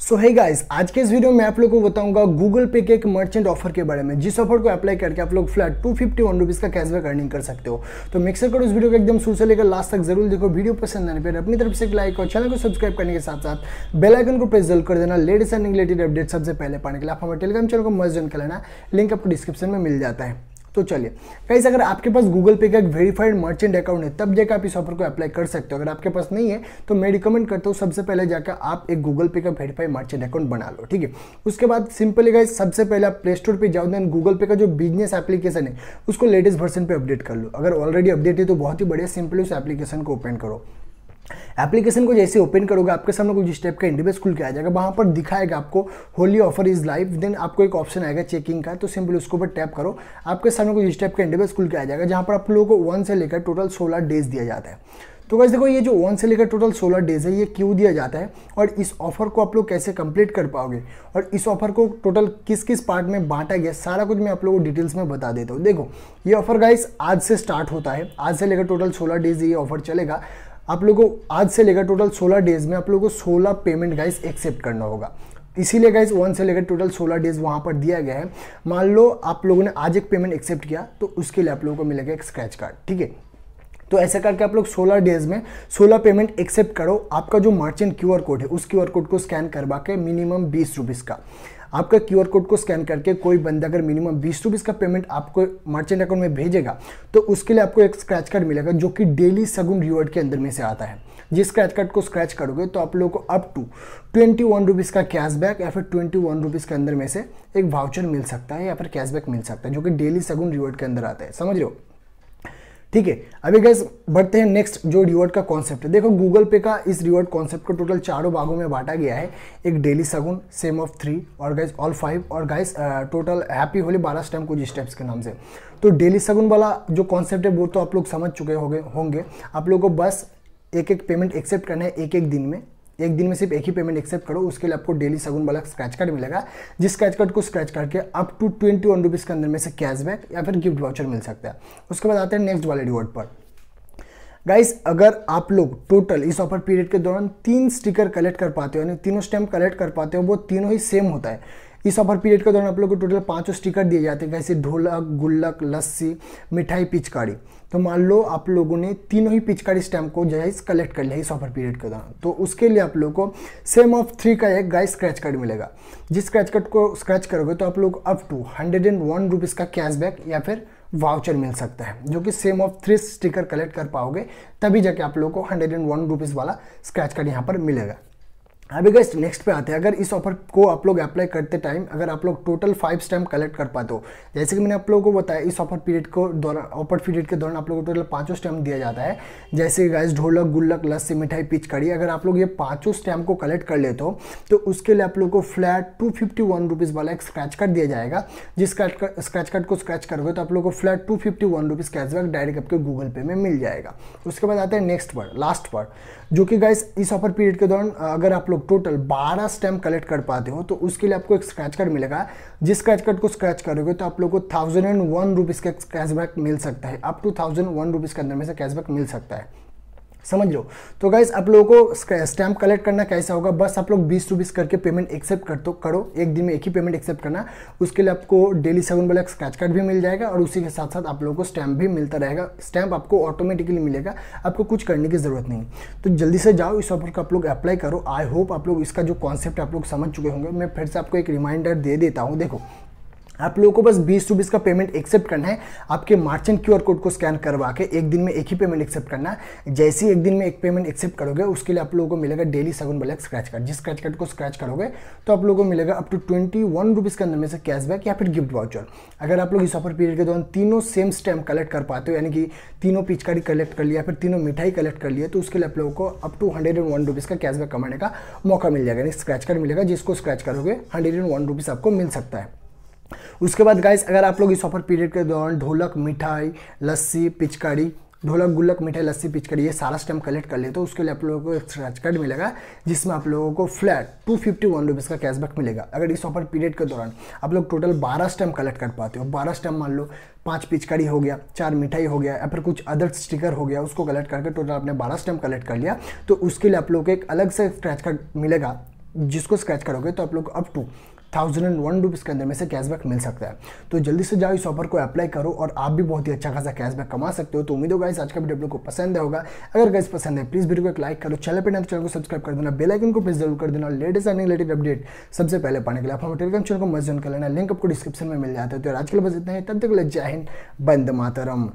सो है गाइस आज के इस वीडियो में आप लोग को बताऊंगा गूगल पे के एक मर्चेंट ऑफर के बारे में जिस ऑफर को अप्लाई करके आप लोग flat two fifty one rupees का कैशबैक अर्निंग कर सकते हो तो मिक्सर करो इस वीडियो को एकदम शुरू से लेकर लास्ट तक जरूर देखो वीडियो पसंद आने पर अपनी तरफ से एक लाइक और चैनल को सब्सक्राइब करने के साथ साथ बेलाइकन को प्रेस जरूर कर देना लेटेस्ट एंड रिलेटेड अपडेट सबसे पहले पाने के लिए आप हमारे टेलीग्राम चैनल को मस्त ज्वाइन कर लेना लिंक आपको डिस्क्रिप्शन में मिल जाता है तो चलिए कैसे अगर आपके पास गूगल पे का एक वेरीफाइड मर्चेंट अकाउंट है तब जाकर आप इस ऑफर को अप्लाई कर सकते हो अगर आपके पास नहीं है तो मैं रिकमेंड करता हूँ सबसे पहले जाकर आप एक गूगल पे का वेरीफाइड मर्चेंट अकाउंट बना लो ठीक है उसके बाद सिंपली गाइस सबसे पहले आप प्ले स्टोर पर जाओ देन गूगल पे का जो बिजनेस एप्लीकेशन है उसको लेटेस्ट वर्जन पर अपडेट कर लो अगर ऑलरेडी अपडेट है तो बहुत ही बढ़िया सिंपली उस एप्लीकेशन को ओपन करो एप्लीकेशन को जैसे ओपन करोगे आपके सामने कुछ इस टाइप का इंडिवेज खुल के आ जाएगा वहाँ पर दिखाएगा आपको Holi offer is live then आपको एक ऑप्शन आएगा चेकिंग का तो सिंपल उसके ऊपर टैप करो आपके सामने कुछ इस टाइप का इंडिवेज खुल के आ जाएगा जहाँ पर आप लोगों को वन से लेकर टोटल सोलह डेज दिया जाता है तो वैसे देखो ये जो वन से लेकर टोटल सोलह डेज है ये क्यों दिया जाता है और इस ऑफर को आप लोग कैसे कंप्लीट कर पाओगे और इस ऑफर को टोटल किस किस पार्ट में बांटा गया सारा कुछ मैं आप लोगों को डिटेल्स में बता देता हूँ देखो ये ऑफर गाइस आज से स्टार्ट होता है आज से लेकर टोटल सोलह डेज ये ऑफर चलेगा आप लोगों को आज से लेकर टोटल 16 डेज में आप लोगों को 16 पेमेंट गाइस एक्सेप्ट करना होगा इसीलिए गाइस वन से लेकर टोटल 16 डेज वहाँ पर दिया गया है मान लो आप लोगों ने आज एक पेमेंट एक्सेप्ट किया तो उसके लिए आप लोगों को मिलेगा एक स्क्रैच कार्ड ठीक है तो ऐसा करके आप लोग 16 डेज में 16 पेमेंट एक्सेप्ट करो आपका जो मर्चेंट क्यू कोड है उस क्यू कोड को स्कैन करवा के मिनिमम बीस रुपीज़ का आपका क्यू कोड को स्कैन करके कोई बंदा अगर मिनिमम बीस रुपीज़ का पेमेंट आपको मर्चेंट अकाउंट में भेजेगा तो उसके लिए आपको एक स्क्रैच कार्ड मिलेगा जो कि डेली सगुन रिवॉर्ड के अंदर में से आता है जिस स्क्रैच कार्ड को स्क्रैच करोगे तो आप लोगों को up to twenty one rupees का कैशबैक या फिर ट्वेंटी वन रुपीज़ के अंदर में से एक वाउचर मिल सकता है या फिर कैशबैक मिल सकता है जो कि डेली सगुन रिवॉर्ड के अंदर आता है समझ रहे हो ठीक है अभी गैस बढ़ते हैं नेक्स्ट जो रिवॉर्ड का कॉन्सेप्ट है देखो गूगल पे का इस रिवॉर्ड कॉन्सेप्ट को टोटल चारों भागों में बांटा गया है एक daily Shagun same of three और गैस ऑल फाइव और गैस टोटल हैप्पी होली बारह स्टैम कुछ स्टेप्स के नाम से तो डेली सगुन वाला जो कॉन्सेप्ट है वो तो आप लोग समझ चुके होंगे होंगे आप लोगों को बस एक एक पेमेंट एक्सेप्ट करना है एक एक दिन में एक दिन में सिर्फ एक ही पेमेंट एक्सेप्ट करो उसके लिए आपको डेली सगुन वाला स्क्रैच कार्ड मिलेगा जिस स्क्रैच कार्ड को स्क्रैच करके up to twenty one rupees के अंदर में से कैशबैक या फिर गिफ्ट वाउचर मिल सकता है उसके बाद आते हैं नेक्स्ट वाले रिवॉर्ड पर गाइस अगर आप लोग टोटल इस ऑफर पीरियड के दौरान तीन स्टिकर कलेक्ट कर पाते हो यानी तीनों स्टैम्प कलेक्ट कर पाते हो वो तीनों ही सेम होता है इस ऑफर पीरियड के दौरान आप लोग को टोटल पाँचों स्टिकर दिए जाते हैं जैसे ढोलक गुल्लक लस्सी मिठाई पिचकारी तो मान लो आप लोगों ने तीनों ही पिचकारी स्टैम्प को जायज़ कलेक्ट कर लिया इस ऑफर पीरियड के दौरान तो उसके लिए आप लोग को सेम ऑफ थ्री का एक गाय स्क्रैच कार्ड मिलेगा जिस स्क्रैच कार्ड को स्क्रैच करोगे तो आप लोग up to hundred and one rupees का कैशबैक या फिर वाउचर मिल सकता है जो कि same of three sticker collect कर पाओगे तभी जाके आप लोग को हंड्रेड एंड वन रुपीज़ वाला स्क्रैच कार्ड यहाँ पर मिलेगा अभी गैस नेक्स्ट पे आते हैं अगर इस ऑफर को आप लोग अप्लाई करते टाइम अगर आप लोग टोटल फाइव स्टैम्प कलेक्ट कर पाते हो जैसे कि मैंने आप लोगों को बताया इस ऑफर पीरियड को दौरान ऑफर पीरियड के दौरान आप लोगों को टोटल पांचों स्टैम्प दिया जाता है जैसे कि गैस ढोलक गुल्लक लस्सी मिठाई पिचकड़ी अगर आप लोग ये पाँचों स्टैम्प को कलेक्ट कर लेते हो तो उसके लिए आप लोग को flat two fifty one rupees वाला एक स्क्रैच कार्ड दिया जाएगा जिस स्क्रैच कार्ड को स्क्रैच करोगे तो आप लोग को flat two fifty one rupees cashback direct आपके गूगल पे में मिल जाएगा उसके बाद आते हैं नेक्स्ट पर लास्ट पर जो कि गैस इस ऑफर पीरियड के दौरान अगर आप लोग लोग टोटल 12 स्टैम्प कलेक्ट कर पाते हो तो उसके लिए आपको एक स्क्रैच कार्ड मिलेगा जिस स्क्रैच कार्ड को स्क्रैच करोगे तो आप लोग को थाउजेंड एंड वन रुपीज़ का कैशबैक मिल सकता है up to thousand one rupees के अंदर में से कैशबैक मिल सकता है समझ लो तो गाइज आप लोगों को स्टैम्प कलेक्ट करना कैसा होगा बस आप लोग बीस टू बीस करके पेमेंट एक्सेप्ट कर तो करो एक दिन में एक ही पेमेंट एक्सेप्ट करना उसके लिए आपको डेली सेवन वाला स्क्रैच कार्ड भी मिल जाएगा और उसी के साथ साथ आप लोगों को स्टैम्प भी मिलता रहेगा स्टैम्प आपको ऑटोमेटिकली मिलेगा आपको कुछ करने की ज़रूरत नहीं तो जल्दी से जाओ इस ऑफर का आप लोग अप्लाई करो आई होप आप लोग इसका जो कॉन्सेप्ट आप लोग समझ चुके होंगे मैं फिर से आपको एक रिमाइंडर दे देता हूँ देखो आप लोगों को बस बीस रुपीज़ का पेमेंट एक्सेप्ट करना है आपके मार्चेंट क्यूआर कोड को स्कैन करवा के एक दिन में एक ही पेमेंट एक्सेप्ट करना है जैसे ही एक दिन में एक पेमेंट एक्सेप्ट करोगे उसके लिए आप लोगों को मिलेगा daily Shagun black scratch card जिस स्क्रैच कार्ड को स्क्रैच करोगे तो आप लोगों को मिलेगा up to twenty one rupees के अंदर में से कैशबैक या फिर गिफ्ट वाउचर अगर आप लोग इस ऑफर पीरियड के दौरान तीनों सेम स्टैम्प कलेक्ट कर पाते हो यानी कि तीनों पिचकारी कलेक्ट कर लिया फिर तीनों मिठाई कलेक्ट कर लिया तो उसके लिए आप लोगों को up to hundred and one rupees का कैशबैक कमाने का मौका मिल जाएगा यानी स्क्रैच कार्ड मिलेगा जिसको स्क्रैच करोगे हंड्रेड एंड वन रुपीज़ आपको मिल सकता है उसके बाद गाइस अगर आप लोग इस ऑफर पीरियड के दौरान ढोलक मिठाई लस्सी पिचकारी ढोलक गुल्लक मिठाई लस्सी पिचकड़ी ये सारा स्टैम्प कलेक्ट कर लेते तो उसके लिए आप लोगों को एक स्क्रैच कार्ड मिलेगा जिसमें आप लोगों को flat two fifty one rupees का कैशबैक मिलेगा अगर इस ऑफर पीरियड के दौरान आप लोग टोटल बारह स्टैम्प कलेक्ट कर पाते हो बारह स्टैम्प मान लो पाँच पिचकारी हो गया चार मिठाई हो गया या फिर कुछ अदर स्टिकर हो गया उसको कलेक्ट करके टोटल आपने बारह स्टैम्प कलेक्ट कर लिया तो उसके लिए आप लोग को एक अलग से स्क्रैच कार्ड मिलेगा जिसको स्क्रैच करोगे तो आप लोग up to thousand and one rupees के अंदर में से कैशबैक मिल सकता है तो जल्दी से जाओ इस ऑफर को अप्लाई करो और आप भी बहुत ही अच्छा खासा कैशबैक कमा सकते हो तो उम्मीद होगा इस आज का वीडियो को पसंद है होगा अगर गाइस पसंद है प्लीज़ वीडियो को एक लाइक करो चैनल पर ना तो चैनल को सब्सक्राइब कर देना बेलाइकन को प्रेस जरूर कर देना लेटेस्ट एंड रिलेटेड अपडेट सबसे पहले पाने के लिए आप हमारे टेलीग्राम चैनल को मजन कर लेना लिंक आपको डिस्क्रिप्शन में मिल जाता है तो आज के लिए बस इतना ही तब तक जय हिंद बंद मातरम